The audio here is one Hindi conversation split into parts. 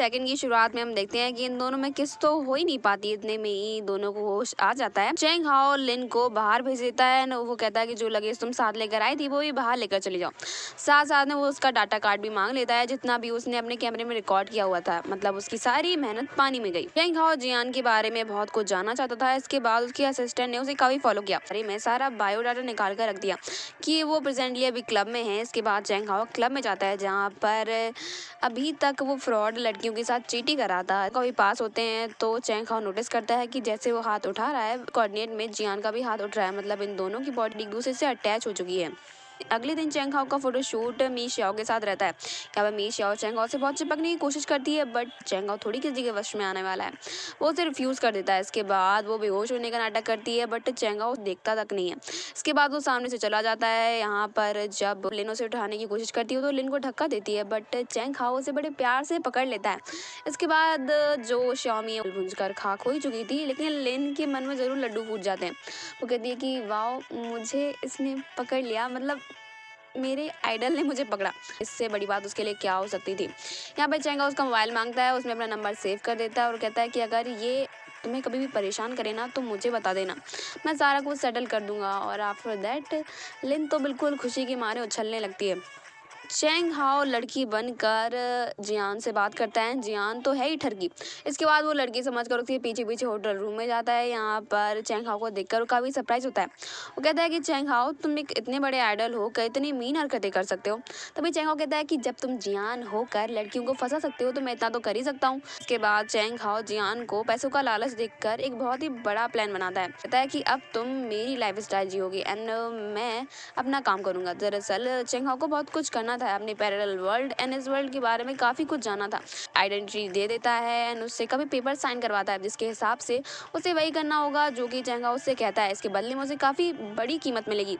सेकंड की शुरुआत में हम देखते हैं कि इन दोनों में किस तो हो ही नहीं पाती इतने में ही दोनों को होश आ जाता है चेंग हाओ लिन को बाहर भेज देता है वो कहता है कि जो लगेज तुम साथ लेकर आई थी वो भी बाहर लेकर चले जाओ साथ साथ में वो उसका डाटा कार्ड भी मांग लेता है जितना भी उसने अपने कैमरे में रिकॉर्ड किया हुआ था मतलब उसकी सारी मेहनत पानी में गई चेंग हाओ जियान के बारे में बहुत कुछ जानना चाहता था इसके बाद उसके असिस्टेंट ने उसे काफी फॉलो किया अरे मैं सारा बायोडाटा निकाल कर रख दिया कि वो प्रेजेंटली अभी क्लब में है इसके बाद चेंग हाओ क्लब में जाता है जहाँ पर अभी तक वो फ्रॉड लड़की लड़कियों के साथ चीटी कराता है कभी पास होते हैं तो चैंग खाओ नोटिस करता है कि जैसे वो हाथ उठा रहा है कोऑर्डिनेट में जियान का भी हाथ उठ रहा है मतलब इन दोनों की बॉडी एक दूसरे से अटैच हो चुकी है अगले दिन चैंग हाउ का फोटोशूट मी श्याओ के साथ रहता है क्या वह मी श्याओ चैंग हाउ से बहुत चिपकने की कोशिश करती है बट चैंग हाउ थोड़ी किसी के वश में आने वाला है वो उसे रिफ्यूज़ कर देता है इसके बाद वो बेहोश होने का नाटक करती है बट चैंग हाउ देखता तक नहीं है इसके बाद वो सामने से चला जाता है यहाँ पर जब लिन उसे उठाने की कोशिश करती है तो लिन को धक्का देती है बट चैंग हाउ उसे बड़े प्यार से पकड़ लेता है इसके बाद जो श्यामी भूंज कर खाक हो ही चुकी थी लेकिन लिन के मन में ज़रूर लड्डू फूट जाते हैं वो कहती है कि वाह मुझे इसने पकड़ लिया मतलब मेरे आइडल ने मुझे पकड़ा इससे बड़ी बात उसके लिए क्या हो सकती थी यहाँ पर चाहेंगे उसका मोबाइल मांगता है उसमें अपना नंबर सेव कर देता है और कहता है कि अगर ये तुम्हें कभी भी परेशान करे ना तो मुझे बता देना मैं सारा कुछ सेटल कर दूंगा और आफ्टर दैट लिन तो बिल्कुल खुशी के मारे उछलने लगती है चेंग हाओ लड़की बनकर जियान से बात करता है जियान तो है ही ठरकी इसके बाद वो लड़की समझ कर उसके पीछे पीछे होटल रूम में जाता है यहाँ पर चेंग हाओ को देखकर काफ़ी सरप्राइज होता है वो कहता है कि चेंग हाओ तुम एक इतने बड़े आइडल हो कर इतनी मीन हरकतें कर सकते हो तभी चेंग हाओ कहता है कि जब तुम जियान होकर लड़कियों को फंसा सकते हो तो मैं इतना तो कर ही सकता हूँ इसके बाद चेंग हाओ जियान को पैसों का लालच कर एक बहुत ही बड़ा प्लान बनाता है कहता है कि अब तुम मेरी लाइफ स्टाइल जियोगी एंड मैं अपना काम करूँगा दरअसल चेंग हाओ को बहुत कुछ करना था अपने पैरेलल वर्ल्ड एंड इस वर्ल्ड के बारे में काफ़ी कुछ जाना था आइडेंटिटी दे देता है एंड उससे कभी पेपर साइन करवाता है जिसके हिसाब से उसे वही करना होगा जो कि चहंगा उससे कहता है इसके बदले में उसे काफ़ी बड़ी कीमत मिलेगी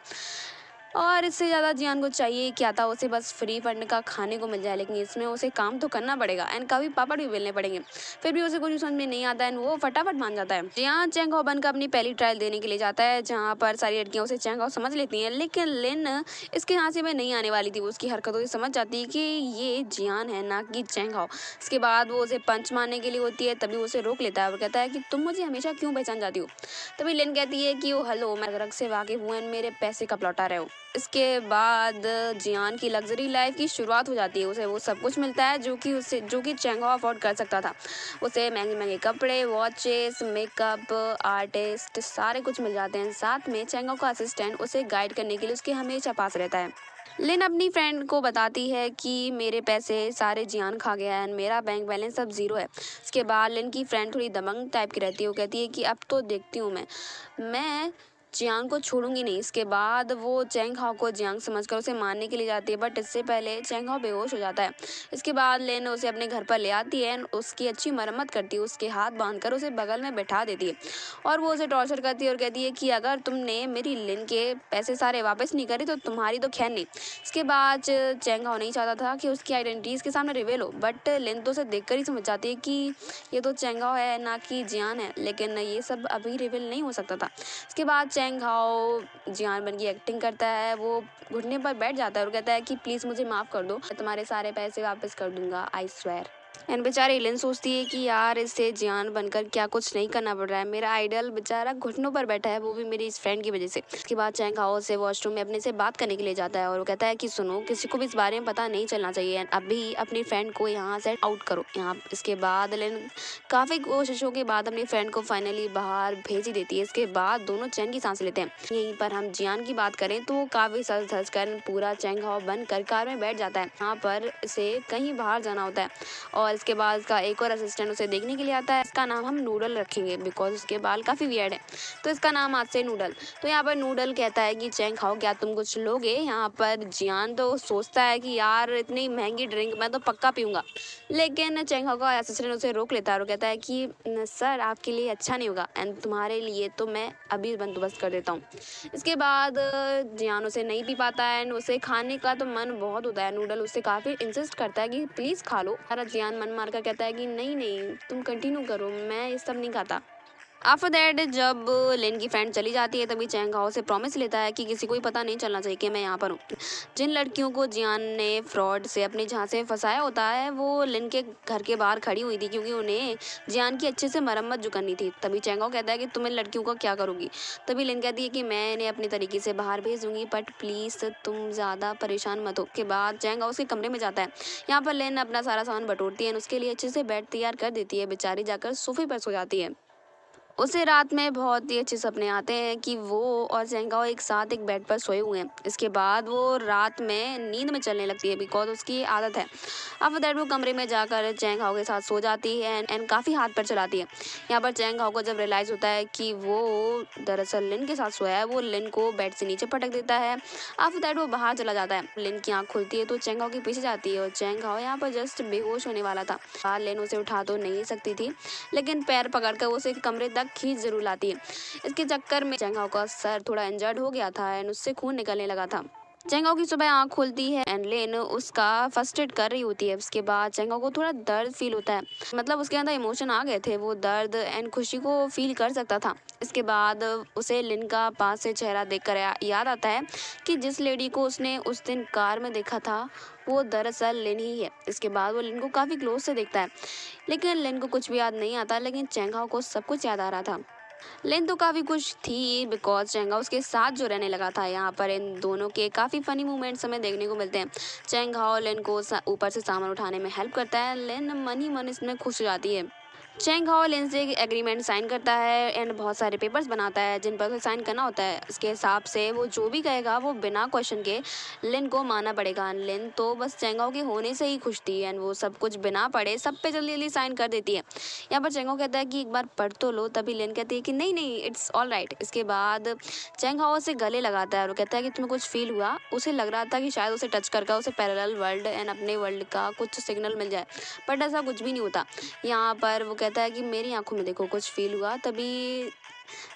और इससे ज़्यादा जियान को चाहिए क्या था उसे बस फ्री फंड का खाने को मिल जाए लेकिन इसमें उसे काम तो करना पड़ेगा एंड कभी पापड़ भी मिलने पड़ेंगे फिर भी उसे कुछ समझ में नहीं आता एंड वो फटाफट मान जाता है जियान चैंग हॉबन का अपनी पहली ट्रायल देने के लिए जाता है जहाँ पर सारी लड़कियाँ उसे चैंग समझ लेती हैं लेकिन लिन इसके यहाँ से मैं नहीं आने वाली थी उसकी हरकतों से समझ जाती है कि ये जियान है ना कि चैंग हाउ इसके बाद वो उसे पंच मारने के लिए होती है तभी उसे रोक लेता है और कहता है कि तुम मुझे हमेशा क्यों पहचान जाती हो तभी लिन कहती है कि वो हलो मैं रग से वाकिफ हुआ एंड मेरे पैसे कब लौटा रहे हो इसके बाद जियान की लग्जरी लाइफ की शुरुआत हो जाती है उसे वो सब कुछ मिलता है जो कि उसे जो कि चेंगो अफोर्ड कर सकता था उसे महंगे महंगे कपड़े वॉचेस मेकअप आर्टिस्ट सारे कुछ मिल जाते हैं साथ में चेंगो का असिस्टेंट उसे गाइड करने के लिए उसके हमेशा पास रहता है लिन अपनी फ्रेंड को बताती है कि मेरे पैसे सारे जियान खा गया है मेरा बैंक बैलेंस अब ज़ीरो है इसके बाद लिन की फ्रेंड थोड़ी दबंग टाइप की रहती है वो कहती है कि अब तो देखती हूँ मैं मैं जियांग को छोड़ूंगी नहीं इसके बाद वो चैंग हाओ को जियांग समझकर उसे मारने के लिए जाती है बट इससे पहले चैंग हाओ बेहोश हो जाता है इसके बाद लेन उसे अपने घर पर ले आती है उसकी अच्छी मरम्मत करती है उसके हाथ बांधकर उसे बगल में बैठा देती है और वो उसे टॉर्चर करती है और कहती है कि अगर तुमने मेरी लेन के पैसे सारे वापस नहीं करे तो तुम्हारी तो खैर नहीं इसके बाद चैंग हाओ नहीं चाहता था कि उसकी आइडेंटिटी इसके सामने रिवेल हो बट लेन तो उसे देख ही समझ जाती है कि ये तो चैंग हाओ है ना कि जियान है लेकिन ये सब अभी रिवेल नहीं हो सकता था इसके बाद चैंग हाओ जियान बन की एक्टिंग करता है वो घुटने पर बैठ जाता है और कहता है कि प्लीज़ मुझे माफ़ कर दो मैं तुम्हारे सारे पैसे वापस कर दूंगा आई स्वेयर एंड बेचारा एलियन सोचती है कि यार इससे जियान बनकर क्या कुछ नहीं करना पड़ रहा है मेरा आइडल बेचारा घुटनों पर बैठा है वो भी मेरी इस फ्रेंड की वजह से उसके बाद चैंक हाउस से वॉशरूम में अपने से बात करने के लिए जाता है और वो कहता है कि सुनो किसी को भी इस बारे में पता नहीं चलना चाहिए अभी अपनी फ्रेंड को यहाँ से आउट करो यहाँ इसके बाद एलियन काफ़ी कोशिशों के बाद अपनी फ्रेंड को फाइनली बाहर भेज ही देती है इसके बाद दोनों चैन की सांस लेते हैं यहीं पर हम जियान की बात करें तो काफ़ी सज धज कर पूरा चैंग हाउ बन कर कार में बैठ जाता है यहाँ पर इसे कहीं बाहर जाना होता है और इसके बाद का एक और असिस्टेंट उसे देखने के लिए आता है इसका नाम हम नूडल रखेंगे बिकॉज उसके बाल काफ़ी वियर्ड है तो इसका नाम आज से नूडल तो यहाँ पर नूडल कहता है कि चैंग खाओ क्या तुम कुछ लोगे यहाँ पर जियान तो सोचता है कि यार इतनी महंगी ड्रिंक मैं तो पक्का पीऊँगा लेकिन चैंग खाओ का असिस्टेंट उसे रोक लेता है और कहता है कि सर आपके लिए अच्छा नहीं होगा एंड तुम्हारे लिए तो मैं अभी बंदोबस्त कर देता हूँ इसके बाद जियान उसे नहीं पी पाता है एंड उसे खाने का तो मन बहुत होता है नूडल उससे काफ़ी इंसिस्ट करता है कि प्लीज़ खा लो अरे जियान इंसान मन मार कर कहता है कि नहीं नहीं तुम कंटिन्यू करो मैं ये सब नहीं खाता आफ्टर दैट जब लेन की फ्रेंड चली जाती है तभी चैंग हाओ से प्रॉमिस लेता है कि किसी को भी पता नहीं चलना चाहिए कि मैं यहाँ पर हूँ जिन लड़कियों को जियान ने फ्रॉड से अपने जहाँ से फंसाया होता है वो लेन के घर के बाहर खड़ी हुई थी क्योंकि उन्हें जियान की अच्छे से मरम्मत जो करनी थी तभी चैंग हाओ कहता है कि तुम इन लड़कियों का क्या करोगी तभी लेन कहती है कि मैं इन्हें अपने तरीके से बाहर भेज दूँगी बट प्लीज़ तुम ज़्यादा परेशान मत हो के बाद चैंग हाओ उसके कमरे में जाता है यहाँ पर लेन अपना सारा सामान बटोरती है उसके लिए अच्छे से बेड तैयार कर देती है बेचारी जाकर सोफे पर सो जाती है उसे रात में बहुत ही अच्छे सपने आते हैं कि वो और जेंगाओ एक साथ एक बेड पर सोए हुए हैं इसके बाद वो रात में नींद में चलने लगती है बिकॉज उसकी आदत है अब दैट वो कमरे में जाकर चेंगाओ के साथ सो जाती है एंड एंड काफ़ी हाथ पर चलाती है यहाँ पर चेंगाओ को जब रियलाइज़ होता है कि वो दरअसल लिन के साथ सोया है वो लिन को बेड से नीचे पटक देता है अब दैट वो बाहर चला जाता है लिन की आँख खुलती है तो चेंगाओ के पीछे जाती है और चेंगाओ यहाँ पर जस्ट बेहोश होने वाला था लिन उसे उठा तो नहीं सकती थी लेकिन पैर पकड़ कर उसे कमरे तक खींच जरूर लाती है इसके चक्कर में चंगाव का सर थोड़ा इंजर्ड हो गया था एंड उससे खून निकलने लगा था चेंगो की सुबह आँख खुलती है एंड लेन उसका फर्स्ट एड कर रही होती है उसके बाद चेंगो को थोड़ा दर्द फील होता है मतलब उसके अंदर इमोशन आ गए थे वो दर्द एंड खुशी को फील कर सकता था इसके बाद उसे लिन का पास से चेहरा देख कर याद आता है कि जिस लेडी को उसने उस दिन कार में देखा था वो दरअसल लिन ही है इसके बाद वो लिन को काफ़ी क्लोज से देखता है लेकिन लिन को कुछ भी याद नहीं आता लेकिन चेंगाओ को सब कुछ याद आ रहा था लेन तो काफ़ी कुछ थी बिकॉज चेंगा उसके साथ जो रहने लगा था यहाँ पर इन दोनों के काफ़ी फ़नी मूवमेंट्स हमें देखने को मिलते हैं चेंगा और लेन को ऊपर से सामान उठाने में हेल्प करता है लेन मन ही मन इसमें खुश हो जाती है चेंग हाओ से एग्रीमेंट साइन करता है एंड बहुत सारे पेपर्स बनाता है जिन पर साइन करना होता है इसके हिसाब से वो जो भी कहेगा वो बिना क्वेश्चन के लिन को माना पड़ेगा लिन तो बस चेंग हाओ के होने से ही खुश थी एंड वो सब कुछ बिना पढ़े सब पे जल्दी जल्दी साइन कर देती है यहाँ पर चेंग हाओ कहता है कि एक बार पढ़ तो लो तभी लिन कहती है कि नहीं नहीं इट्स ऑल राइट इसके बाद चेंग हाओ उसे गले लगाता है और कहता है कि तुम्हें कुछ फील हुआ उसे लग रहा था कि शायद उसे टच करके उसे पैरल वर्ल्ड एंड अपने वर्ल्ड का कुछ सिग्नल मिल जाए बट ऐसा कुछ भी नहीं होता यहाँ पर वो कहते कहता है कि मेरी आंखों में देखो कुछ फील हुआ तभी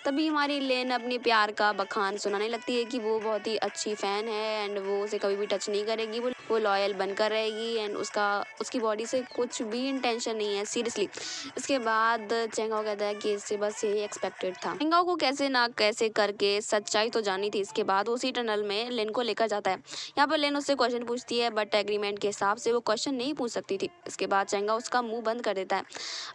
तभी हमारी लेन अपने प्यार का बखान सुनाने लगती है कि वो बहुत ही अच्छी फ़ैन है एंड वो उसे कभी भी टच नहीं करेगी वो वो लॉयल बनकर रहेगी एंड उसका उसकी बॉडी से कुछ भी इंटेंशन नहीं है सीरियसली इसके बाद चेंगाओ कहता है कि इससे बस यही एक्सपेक्टेड था चेंगाओ को कैसे ना कैसे करके सच्चाई तो जानी थी इसके बाद उसी टनल में लेन को लेकर जाता है यहाँ पर लेन उससे क्वेश्चन पूछती है बट एग्रीमेंट के हिसाब से वो क्वेश्चन नहीं पूछ सकती थी इसके बाद चेंगाओ उसका मुंह बंद कर देता है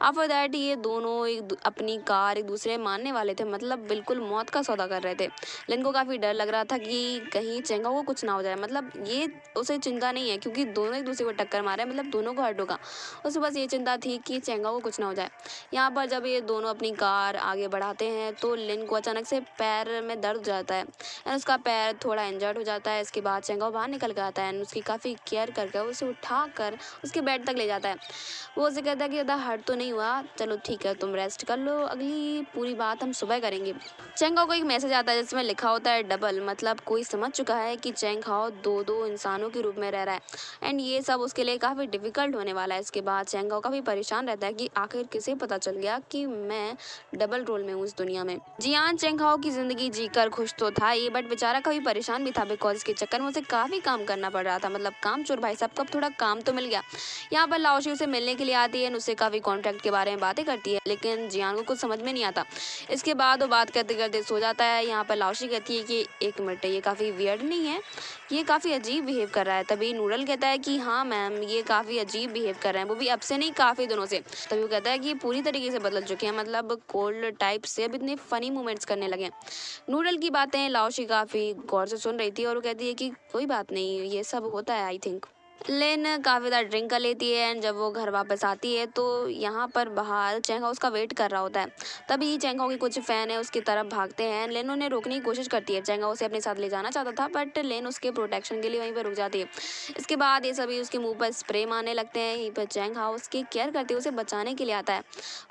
आफ्टर दैट ये दोनों एक अपनी कार एक दूसरे मानने वाले वाले थे मतलब बिल्कुल मौत का सौदा कर रहे थे लिन को काफ़ी डर लग रहा था कि कहीं चेंगा को कुछ ना हो जाए मतलब ये उसे चिंता नहीं है क्योंकि दोनों एक दूसरे को टक्कर मारे मतलब दोनों को हट होगा उसे बस ये चिंता थी कि चेंगा को कुछ ना हो जाए यहाँ पर जब ये दोनों अपनी कार आगे बढ़ाते हैं तो लिन को अचानक से पैर में दर्द हो जाता है एंड उसका पैर थोड़ा इंजर्ड हो जाता है इसके बाद चेंगा बाहर निकल कर आता है एंड उसकी काफ़ी केयर करके उसे उठा कर उसके बेड तक ले जाता है वो उसे कहता है कि ज़्यादा हर्ट तो नहीं हुआ चलो ठीक है तुम रेस्ट कर लो अगली पूरी बात हम सुबह करेंगे चेंग हाओ को एक मैसेज आता है जिसमें लिखा होता है डबल मतलब कोई समझ चुका है कि चेंग हाओ दो दो इंसानों के रूप में रह रहा है एंड ये सब उसके लिए काफ़ी डिफिकल्ट होने वाला है इसके बाद चेंग हाओ काफ़ी परेशान रहता है कि आखिर किसे पता चल गया कि मैं डबल रोल में हूँ इस दुनिया में जी हाँ चेंग हाओ की ज़िंदगी जीकर खुश तो था ये बट बेचारा कभी परेशान भी था बिकॉज इसके चक्कर में उसे काफ़ी काम करना पड़ रहा था मतलब काम चोर भाई साहब कब थोड़ा काम तो मिल गया यहाँ पर लाओशी उसे मिलने के लिए आती है उसे काफ़ी कॉन्ट्रैक्ट के बारे में बातें करती है लेकिन जियान को कुछ समझ में नहीं आता इसके बाद वो बात करते करते सो जाता है यहाँ पर लाउशी कहती है कि एक मिनट ये काफ़ी वियर्ड नहीं है ये काफ़ी अजीब बिहेव कर रहा है तभी नूडल कहता है कि हाँ मैम ये काफ़ी अजीब बिहेव कर रहे हैं वो भी अब से नहीं काफ़ी दिनों से तभी वो कहता है कि पूरी तरीके से बदल चुके हैं मतलब कोल्ड टाइप से अब इतने फ़नी मूवमेंट्स करने लगे नूडल की बातें लाउशी काफ़ी गौर से सुन रही थी और वो कहती है कि कोई बात नहीं ये सब होता है आई थिंक लेन काफ़ी ड्रिंक कर लेती है एंड जब वो घर वापस आती है तो यहाँ पर बाहर चेंगा उसका वेट कर रहा होता है तभी चेंगा के कुछ फ़ैन है उसकी तरफ भागते हैं लेन उन्हें रोकने की कोशिश करती है चेंगा उसे अपने साथ ले जाना चाहता था बट लेन उसके प्रोटेक्शन के लिए वहीं पर रुक जाती है इसके बाद ये सभी उसके मुँह पर स्प्रे मारने लगते हैं यहीं पर चेंगा उसकी केयर करती है उसे बचाने के लिए आता है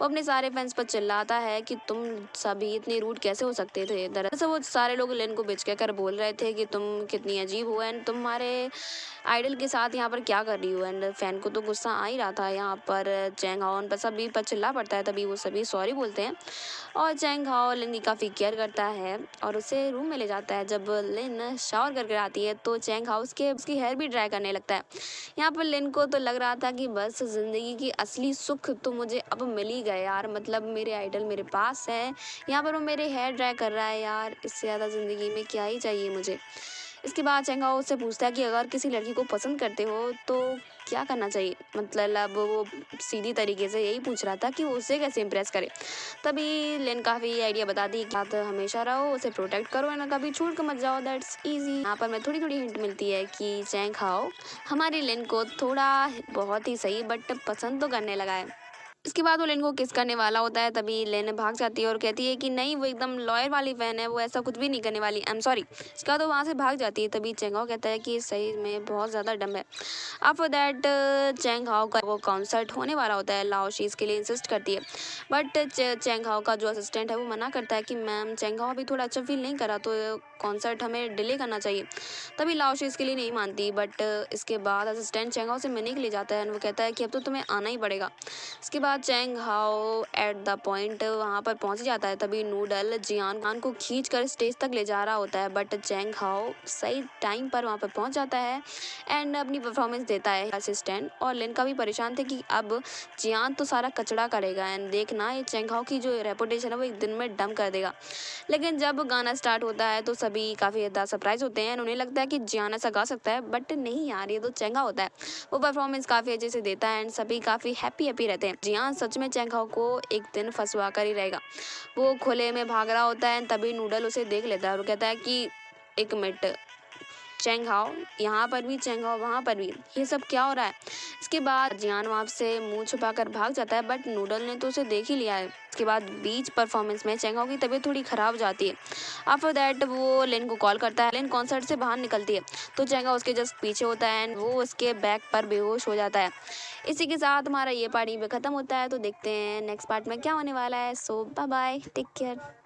वो अपने सारे फैंस पर चिल्लाता है कि तुम सभी इतने रूट कैसे हो सकते थे दरअसल वो सारे लोग लेन को बिचके कर बोल रहे थे कि तुम कितनी अजीब हो एंड तुम्हारे आइडल के साथ यहाँ पर क्या कर रही हूँ एंड फैन को तो गुस्सा आ ही रहा था यहाँ पर चैंग हाओ उन पर सभी पर चिल्ला पड़ता है तभी वो सभी सॉरी बोलते हैं और चैंग हाओ लिन की काफ़ी केयर करता है और उसे रूम में ले जाता है जब लिन शावर करके आती है तो चैंग हाओ उसके उसकी हेयर भी ड्राई करने लगता है यहाँ पर लिन को तो लग रहा था कि बस ज़िंदगी की असली सुख तो मुझे अब मिल ही गया यार मतलब मेरे आइडल मेरे पास है यहाँ पर वो मेरे हेयर ड्राई कर रहा है यार इससे ज़्यादा ज़िंदगी में क्या ही चाहिए मुझे इसके बाद चंगा उससे पूछता है कि अगर किसी लड़की को पसंद करते हो तो क्या करना चाहिए मतलब वो सीधी तरीके से यही पूछ रहा था कि वो उसे कैसे इम्प्रेस करे तभी लेन काफ़ी आइडिया बताती कि साथ हमेशा रहो उसे प्रोटेक्ट करो ना कभी छूट कर मत जाओ दैट्स ईजी यहाँ पर मैं थोड़ी थोड़ी हिंट मिलती है कि चैं खाओ हमारी लेन को थोड़ा बहुत ही सही बट पसंद तो करने लगा है इसके बाद वो लेन को किस करने वाला होता है तभी लेन भाग जाती है और कहती है कि नहीं वो एकदम लॉयर वाली फैन है वो ऐसा कुछ भी नहीं करने वाली आई एम सॉरी इसके बाद वो वहाँ से भाग जाती है तभी चेंगाओ कहता है कि सही में बहुत ज़्यादा डम है आफ्टर दैट चेंगाओ का वो कॉन्सर्ट होने वाला होता है लाओशी इसके लिए इंसिस्ट करती है बट चेंगाओ का जो असिस्टेंट है वो मना करता है कि मैम चेंगाओ अभी थोड़ा अच्छा फील नहीं करा तो कॉन्सर्ट हमें डिले करना चाहिए तभी लाओशी इसके लिए नहीं मानती बट uh, इसके बाद असिस्टेंट चैंग हाओ से मिलने के लिए जाता है वो कहता है कि अब तो तुम्हें आना ही पड़ेगा इसके बाद चैंग हाओ एट द पॉइंट वहाँ पर पहुँच जाता है तभी नूडल जियान खान को खींच कर स्टेज तक ले जा रहा होता है बट चैंग हाओ सही टाइम पर वहाँ पर पहुँच जाता है एंड अपनी परफॉर्मेंस देता है असिस्टेंट और लिनका भी परेशान थे कि अब जियान तो सारा कचड़ा करेगा एंड देखना ये चैंग हाओ की जो रेपुटेशन है वो एक दिन में डम कर देगा लेकिन जब गाना स्टार्ट होता है तो सब सभी काफ़ी ज़्यादा सरप्राइज होते हैं उन्हें लगता है कि जियाना सा गा सकता है बट नहीं यार ये तो चेंगा होता है वो परफॉर्मेंस काफ़ी अच्छे से देता है एंड सभी काफ़ी हैप्पी हैप्पी रहते हैं जियान सच में चेंगा को एक दिन फंसवा कर ही रहेगा वो खुले में भाग रहा होता है तभी नूडल उसे देख लेता है और कहता है कि एक मिनट चेंगहाओ यहाँ पर भी चेंगहाओ वहाँ पर भी ये सब क्या हो रहा है इसके बाद जियान वहाँ से मुंह छुपाकर भाग जाता है बट नूडल ने तो उसे देख ही लिया है इसके बाद बीच परफॉर्मेंस में चेंगहाओ की तबीयत थोड़ी ख़राब हो जाती है आफ्टर दैट वो लेन को कॉल करता है लेन कॉन्सर्ट से बाहर निकलती है तो चेंगहाओ उसके जस्ट पीछे होता है एंड वो उसके बैक पर बेहोश हो जाता है इसी के साथ हमारा ये पार्टी भी ख़त्म होता है तो देखते हैं नेक्स्ट पार्ट में क्या होने वाला है so bye bye take care